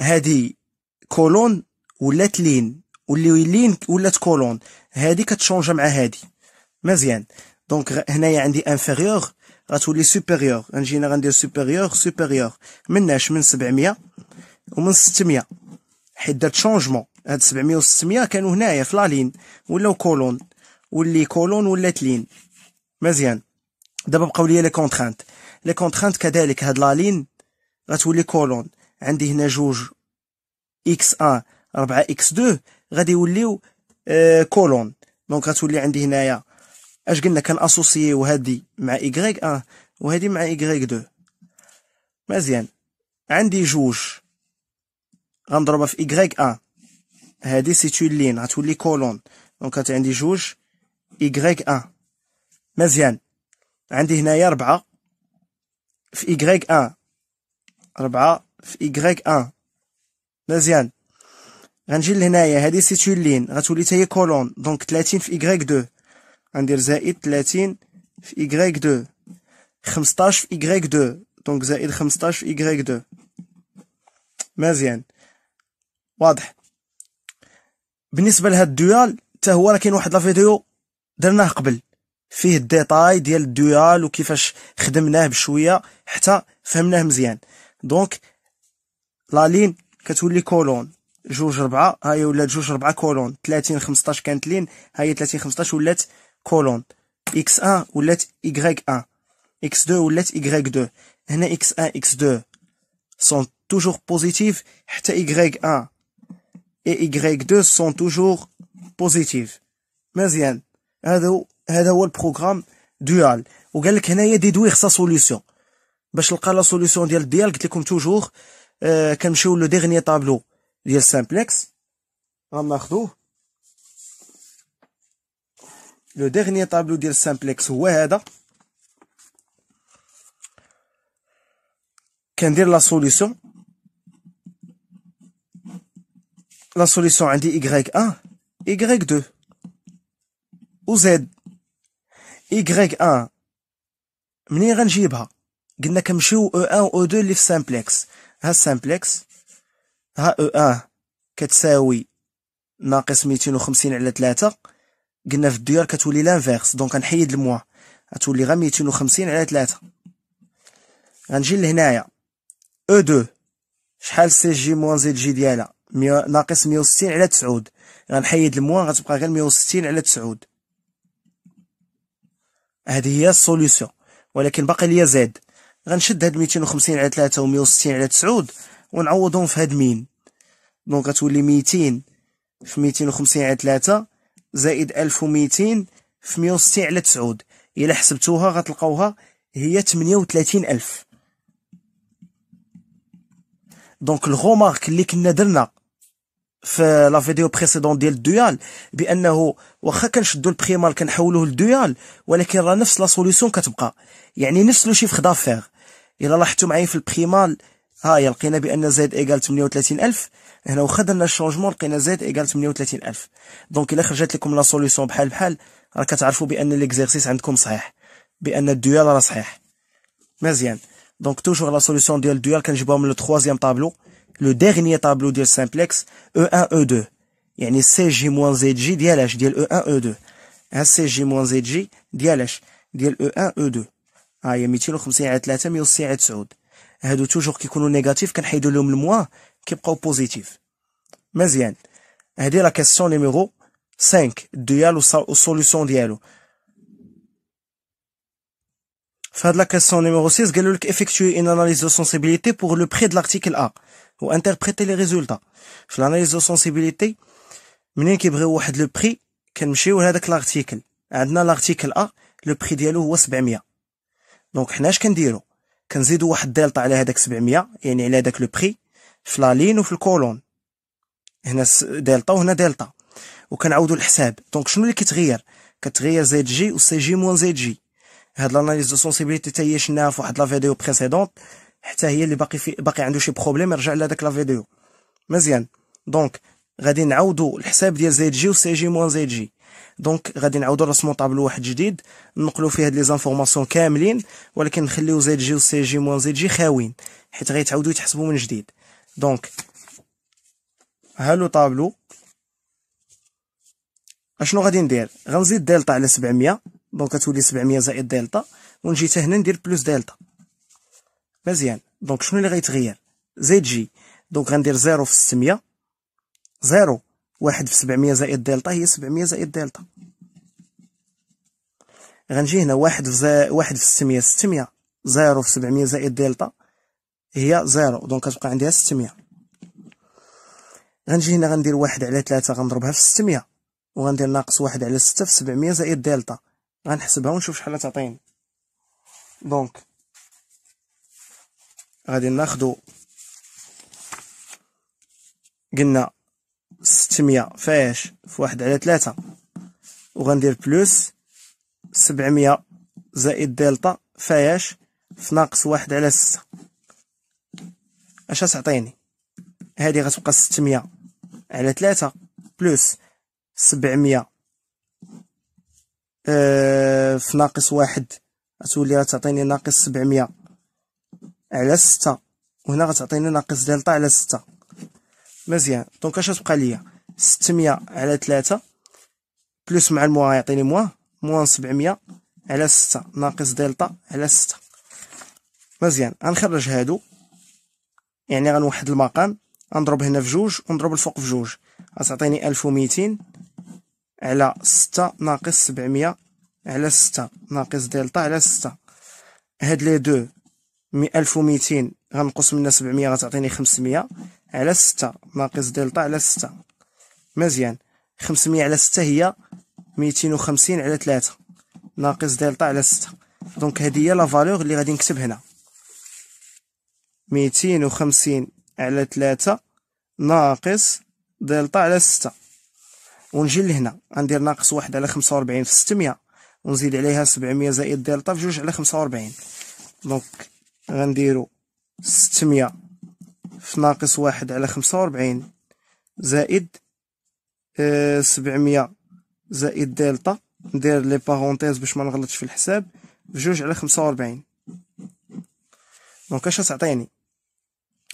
هادي كولون ولات لين واللي لين ولات كولون هادي كتشونجا مع هادي مزيان دونك هنايا عندي انفيريور غتولي سوبيريور غنجينا غندير سوبيريور سوبيريور مناش من 700 ومن 600 حيت درت شونجمون هاد 700 و 600 كانوا هنايا في لالين ولاو كولون واللي كولون ولات لين مزيان دابا بقاو ليا لي كونترانت لي كونترانت كذلك هاد لالين غتولي كولون عندي هنا جوج اكس 1 إيه، 4 اكس 2 إيه، غادي يوليو آه كولون دونك غتولي عندي هنايا اش قلنا كان اسوسيي وهادي مع ايغريك اه وهادي مع ايغريك دو مزيان عندي جوج غنضربها في ايغريك ان آه. هادي سيتو لين غتولي كولون دونك عندي جوج ايغريك ان آه. مزيان عندي هنايا ربعة في ايغريك ان آه. ربعة في ايغريك ان مزيان غنجي لهنايا هادي سيتو لين غتولي تاهي كولون دونك تلاتين في ايغريك دو غندير زائد 30 في إيكغيك 2 15 في إيكغيك 2 دونك زائد 15 في إيكغيك 2 مزيان واضح بالنسبه لهاد الديال حتى هو راه كاين واحد لا درناه قبل فيه الديتاي ديال الديال وكيفاش خدمناه بشويه حتى فهمناه مزيان دونك لا لين كتولي كولون جوج ربعة هاي ولات جوج ربعة كولون تلاتين خمسطاش كانت لين هاي تلاتين خمسطاش ولات colon x1 ولات y1 x2 ولات y2 x1 x2 sont toujours positifs et y1 et y2 sont toujours positifs مزيان هذا dual, هذا dual. البروغرام دوال وقال لك sa solution سا باش نلقى لا dual ديال ديال قلت لكم توجور كنمشيو لو ديرني طابلو لو ديغني طابلو ديال السامبليكس هو هذا كندير لا سوليسيون لا سوليسيون عندي إيكغيك أن إيكغيك دو أو زيد إيكغيك أن منين غنجيبها قلنا كنمشيو أو أن أو دو لي في سامبليكس ها السامبليكس ها أو e أن كتساوي ناقص ميتين وخمسين على ثلاثة قلنا في الديور كتولي لانفيرس دونك غنحيد الموا غتولي غا ميتين وخمسين على تلاتة غنجي لهنايا او دو شحال سي جي موان زيد جي ديالها ميو ناقص ميه وستين على تسعود غنحيد الموا غتبقى غير ميه وستين على تسعود هادي هي السوليسيون ولكن باقي ليا زاد غنشد هاد ميتين وخمسين على تلاتة و وميه وستين على تسعود ونعوضهم في هاد مين دونك غتولي ميتين في ميتين وخمسين على تلاتة زائد 1200 في 160 على 9 الا حسبتوها غتلقاوها هي 38000 دونك الغومارك اللي كنا درنا في لا فيديو بريسيدون ديال الديال بانه واخا كنشدو البريمال كنحولوه للديال ولكن راه نفس لا سوليسيون كتبقى يعني نفس لو شيف دافير الا لاحظتوا معايا في البريمال ها هي لقينا بان زد ايكال 38000 هنا واخا درنا الشونجمون لقينا زد ايكال 38000 دونك الا خرجت لكم لا سوليسيون بحال بحال راه كتعرفوا بان ليكزيرسيس عندكم صحيح بان الديال راه صحيح مزيان دونك توجور لا سوليسيون ديال الديال كنجيبوها من لو تخوازيام طابلو لو ديرني طابلو ديال سامبلكس او 1 او 2 يعني سي جي موان زد جي ديال اش ديال او 1 او 2 ها سي جي موان زد جي ديال اش ديال او 1 او 2 ها هي 250 على 3 160 على 9 Il y a toujours des choses qui sont négatives, qui sont moins positives. Mais il y a la question numéro 5, de y aller au solutions de dialogue. Il la question numéro 6, il y a une analyse de sensibilité pour le prix de l'article A, pour interpréter les résultats. Dans l'analyse de sensibilité, il y a prix qui est le prix de l'article. Dans l'article A, le prix de dialogue est le Donc, il y a une كنزيدو واحد الدلتا على هذاك 700 يعني على هذاك لو بري في لا لين وفي الكولون هنا دلتا وهنا دلتا وكنعاودو الحساب دونك شنو اللي كيتغير كتغير زد جي وسي جي موان زد جي هاد لاناليز دو سونسيبيليتي تاهي شناها في واحد لا فيديو بريسيدونت حتى هي اللي باقي في باقي عنده شي بروبليم يرجع لهداك لا فيديو مزيان دونك غادي نعاودو الحساب ديال زد جي وسي جي موان زد جي دونك غادي نعاودو نرسمو طابلو واحد جديد نقلو فيه هاد لي زانفورماسيون كاملين ولكن نخليو زيد جي و سي جي موان زيد جي خاويين حيت غيتعاودو يتحسبو من جديد دونك هالو طابلو اشنو غادي ندير غنزيد دلتا على 700 دونك كتولي 700 زائد دلتا ونجي حتى هنا ندير بلوس دلتا مزيان دونك شنو اللي غيتغير زيد جي دونك غندير 0 في 600 0 واحد في سبعمية زائد دلتا هي سبعمية زائد دلتا غنجي هنا واحد في زا... واحد في ستمية ستمية زيرو في سبعمية زائد دلتا هي زيرو دونك كتبقى عندها ستمية غنجي هنا غندير واحد على تلاتة غنضربها في ستمية وغندير ناقص واحد على ستة في سبعمية زائد دلتا غنحسبها ونشوف شحال تعطيني دونك غادي ناخدو قلنا ستمية فاش في واحد على تلاتة وغندير بلوس سبعمية زائد دلتا فاش في ناقص واحد على ستة اش غتعطيني هادي غتبقى ستمية على تلاتة بلوس سبعمية اه في ناقص واحد غتولي غتعطيني ناقص سبعمية على ستة وهنا غتعطيني ناقص دلتا على ستة مزيان دونك اش تبقى ليا 600 على 3 بلس مع الموا يعطيني موا موان 700 على 6 ناقص دلتا على 6 مزيان غنخرج هادو يعني غنوحد المقام غنضرب هنا في جوج ونضرب الفوق في جوج غتعطيني 1200 على 6 ناقص 700 على 6 ناقص دلتا على 6 هاد لي دو 1200 غنقص منها 700 غتعطيني 500 على ستة ناقص دلتا على ستة مزيان خمسمية على ستة هي ميتين وخمسين على تلاتة ناقص دلتا على ستة دونك هادي هي لافالوغ اللي غادي نكتب هنا ميتين وخمسين على تلاتة ناقص دلتا على ستة ونجي لهنا غندير ناقص واحد على خمسة وربعين في ستمية ونزيد عليها سبعمية زائد دلتا في جوج على خمسة وربعين دونك غنديرو ستمية في ناقص واحد على خمسة وأربعين زائد آه، سبعمية زائد دلتا ندير لي بارونتيز باش ما نغلطش في الحساب بجوج على خمسة وأربعين دونك اش تعطيني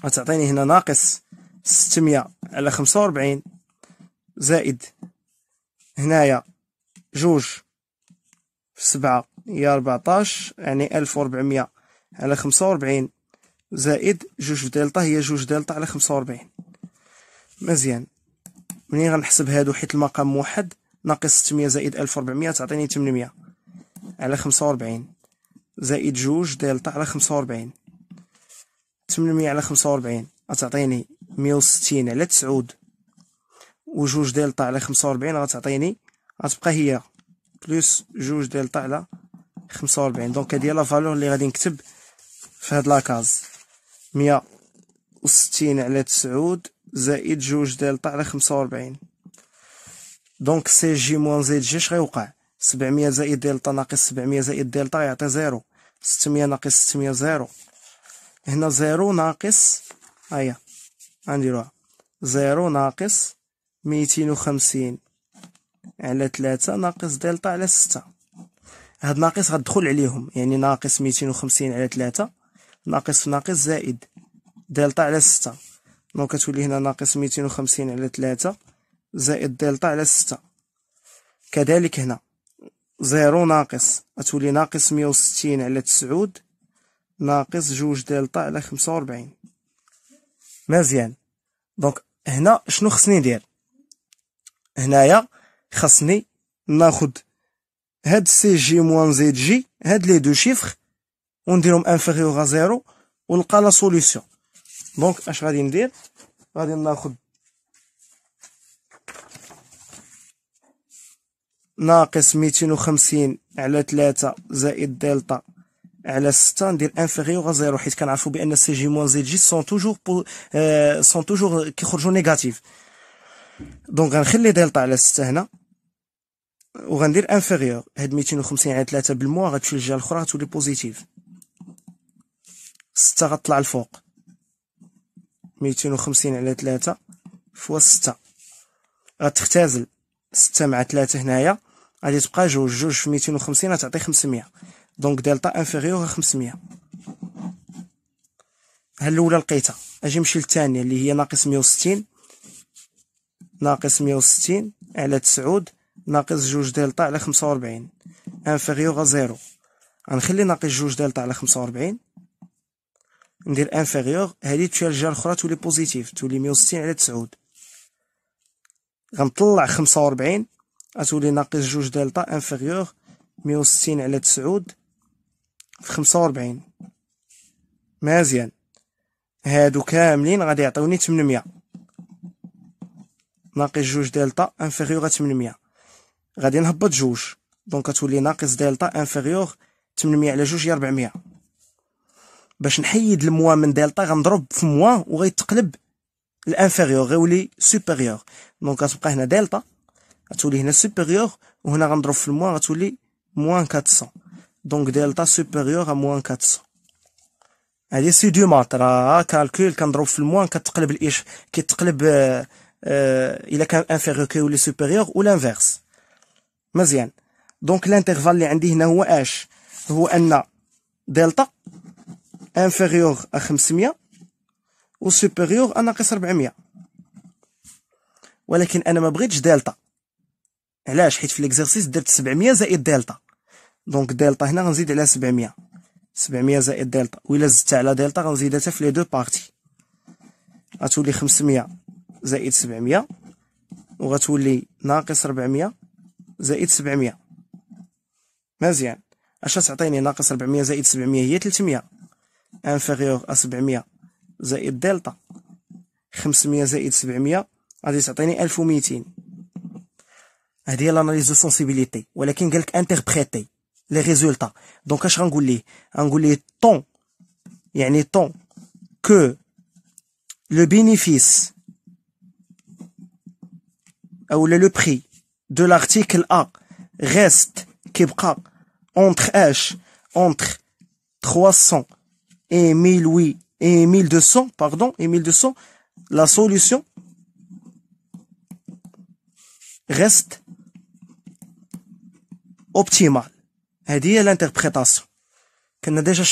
غتعطيني هنا ناقص ستمية على خمسة وأربعين زائد هنايا جوج في سبعة هي ربعطاش يعني ألف وأربعمية على خمسة وأربعين زائد جوج دلتا هي جوج دلتا على خمسة وربعين مزيان منين غنحسب هادو حيت المقام موحد ناقص ستمية زائد ألف وربعمية تعطيني تمنمية على خمسة وربعين زائد جوج دلتا على خمسة وربعين تمنمية على خمسة وربعين غتعطيني مية وستين على تسعود وجوج دلتا على خمسة وربعين غتعطيني غتبقى هي بلوس جوج دلتا على خمسة وربعين دونك هادي هي لا فالور غادي نكتب في هاد لاكاز مية وستين على تسعود زائد جوج دالتا على خمسة وربعين دونك سي جي موان زد جي شغيوقع سبعمية زائد دلتا ناقص سبعمية زائد دلتا يعطي زيرو ستمية ناقص ستمية زيرو هنا زيرو ناقص هيا غنديروها زيرو ناقص ميتين وخمسين على تلاتة ناقص دلتا على ستة هاد ناقص غدخل عليهم يعني ناقص ميتين وخمسين على تلاتة ناقص في ناقص زائد دلتا على ستة دونك كتولي هنا ناقص ميتين وخمسين على تلاتة زائد دلتا على ستة كذلك هنا زيرو ناقص غتولي ناقص مية وستين على تسعود ناقص جوج دلتا على خمسة وربعين مزيان دونك هنا شنو خصني ندير هنايا خصني ناخد هاد سي جي موان زيد جي هاد لي دو شيفخ ونديرهم انفيريور زيرو ونلقى لا سوليسيون دونك اش غادي ندير غادي ناخد ناقص ميتين وخمسين على تلاتة زائد دلتا على ستة ندير انفيريور زيرو حيت كنعرفو بان سي جي موان زيد جي سون توجور بو آه سون توجور كيخرجو نيجاتيف دونك غنخلي دلتا على ستة هنا وغندير انفيريور هاد ميتين وخمسين على تلاتة بالموا غتمشي للجهة الاخرى غتولي بوزيتيف ستة غطلع الفوق ميتين وخمسين على تلاتة فوا ستة غتختازل ستة مع تلاتة هنايا غادي تبقى جوج جوج في ميتين وخمسين غتعطي خمسمية دونك دلتا انفيغيور خمسمية ها اللولة لقيتها اجي نمشي للثانية اللي هي ناقص مية وستين ناقص مية وستين على تسعود ناقص جوج دلتا على خمسة وربعين انفيغيور زيرو غنخلي ناقص جوج دلتا على خمسة وربعين ندير انفيريور هادي ترجع الاخرى تولي بوزيتيف تولي 160 على 9 غنطلع 45 غتولي ناقص جوج دلتا انفيريور 160 على 9 في 45 مزيان هادو كاملين غادي يعطيوني 800 ناقص جوج دلتا انفيريور 800 غادي نهبط جوج دونك غتولي ناقص دلتا انفيريور 800 على جوج هي 400 باش نحيد الموا من دلتا غنضرب في موا وغيتقلب الانفيريور غيولي سوبيريور دونك غتبقى هنا دلتا غتولي هنا سوبيريور وهنا غنضرب في الموا غتولي موان 400 دونك دلتا سوبيريور ا موان 400 هادي سي دو مات راه كالكول كنضرب في الموان كتقلب الايش كيتقلب آه آه الا كان انفيريور كيولي سوبيريور ولا انفيرس مزيان دونك الانترفال اللي عندي هنا هو اش هو ان دلتا انفيريور ا 500 و سوبيريور ا ناقص 400 ولكن انا ما بغيتش دلتا علاش حيت في ليكزيرسيس درت 700 زائد دلتا دونك دلتا هنا غنزيد على 700 700 زائد دلتا و الا زدت على دلتا غنزيدها حتى في لي دو بارتي غتولي 500 زائد 700 وغتولي ناقص 400 زائد 700 مزيان اش تعطيني ناقص 400 زائد 700 هي 300 inférieur à 700, delta 500 zait 700, ça 1200. C'est l'analyse de sensibilité. Mais interpréter les résultats, donc tant, il y que le bénéfice ou le prix de l'article A reste entre entre 300 et 1008 et 1200, pardon, et 1200, la solution reste optimale. Et dit l'interprétation. déjà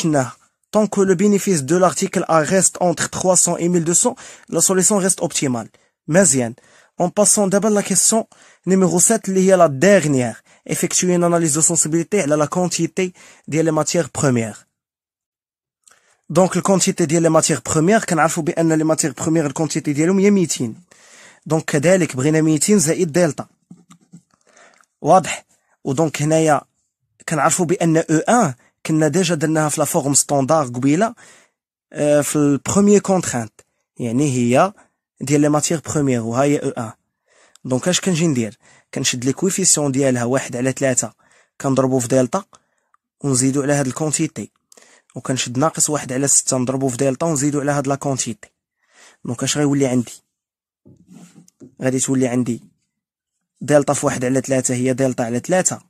Tant que le bénéfice de l'article A reste entre 300 et 1200, la solution reste optimale. Maisienne. En passant d'abord la question numéro 7, liée à la dernière. Effectuer une analyse de sensibilité à la quantité des matières premières. دونك الكونتيتي ديال لي ماتيغ بروميير كنعرفوا بان لي ماتيغ بروميير الكونتيتي ديالهم هي 200 دونك كذلك بغينا 200 زائد دلتا واضح ودونك هنايا كنعرفوا بان او أن كنا ديجا درناها في لا فورم ستاندار قبيله في البروميير كونترانت يعني هي ديال لي ماتيغ بروميير وها هي او أن دونك اش كنجي ندير كنشد لي كويفيسيون ديالها واحد على ثلاثة كنضربو في دلتا ونزيدو على هاد الكونتيتي وكنشد ناقص واحد على ستة نضربو في دلتا ونزيدو على هاد لاكونتيتي دونك اش غيولي عندي غادي تولي عندي دلتا في واحد على تلاتة هي دلتا على تلاتة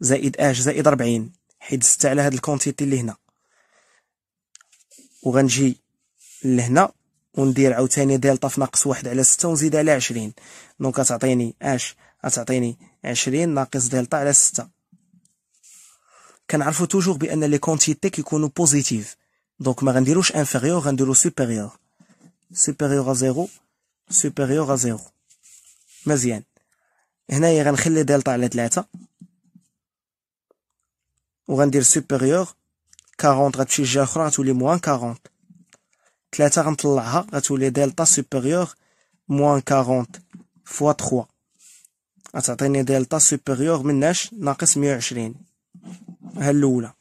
زائد اش زائد ربعين حيد ستة على هاد الكونتيتي اللي هنا وغنجي لهنا وندير عاوتاني دلتا في ناقص واحد على ستة ونزيد على عشرين دونك غتعطيني اش غتعطيني عشرين ناقص دلتا على ستة كنعرفوا توجور بان لي كونتيتي كيكونوا بوزيتيف دونك ما غنديروش انفيريور غنديرو سوبيريور سوبيريور ا زيرو سوبيريور ا زيرو مزيان هنايا غنخلي دلتا على 3 وغندير سوبيريور 40 غتمشي جهه اخرى غتولي موان 40 3 غنطلعها غتولي دلتا سوبيريور موان 40 فوا 3 غتعطيني دلتا سوبيريور مناش ناقص 120 ها الاولى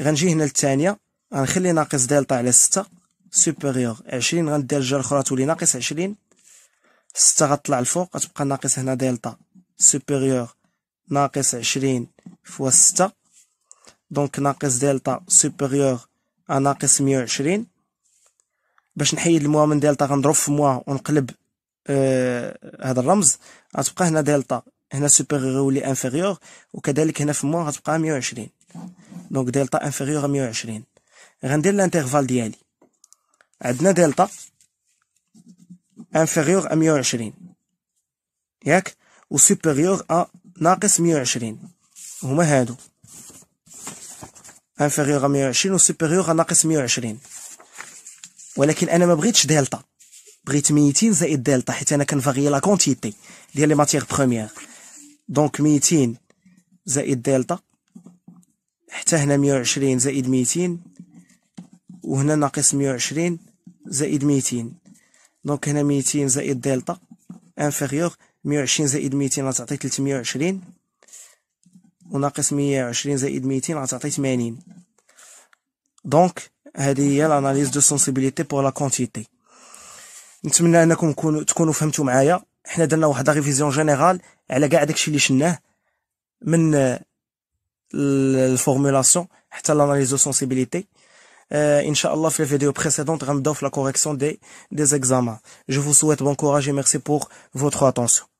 غنجي هنا للثانية غنخلي ناقص دلتا على ستة سوبيريور عشرين غندير الجره الأخرى تولي ناقص عشرين ستة غطلع الفوق غتبقى ناقص هنا دلتا سوبيريور ناقص عشرين فوا ستة دونك ناقص دلتا سوبيريور آه، ناقص مية باش نحيد الموا من دلتا غنضرب في موا ونقلب آه، هذا آه الرمز غتبقى هنا دلتا هنا سوبيريور ولي انفيريور وكذلك هنا في مون غتبقى 120 دونك دلتا انفيريور 120 غندير الانترفال ديالي عندنا دلتا انفيريور 120 ياك و سوبيريور ا ناقص 120 هما هادو انفيريور 120 و سوبيريور ناقص 120 ولكن انا ما بغيتش دلتا بغيت 200 زائد دلتا حيت انا كنفاغي لا كونتيتي ديال لي ماتيير بروميير دونك ميتين زائد دلتا حتى هنا مية وعشرين زائد ميتين وهنا ناقص مية وعشرين زائد ميتين دونك هنا ميتين زائد دلتا انفيغيوغ مية وعشرين زائد ميتين غتعطي تلتمية وعشرين وناقص مية وعشرين زائد ميتين غتعطي تمانين دونك هذه هي لاناليز دو سونسيبيليتي بور لا كونتيتي نتمنى انكم تكونوا فهمتوا معايا حنا درنا واحد لا ريفيزيون جينيرال على كاع داكشي اللي شناه من الفورمولاسيون حتى لاناليز دو سونسيبيليتي Euh, Inch'Allah, fait la vidéo précédente, Ramdof, la correction des, des examens. Je vous souhaite bon courage et merci pour votre attention.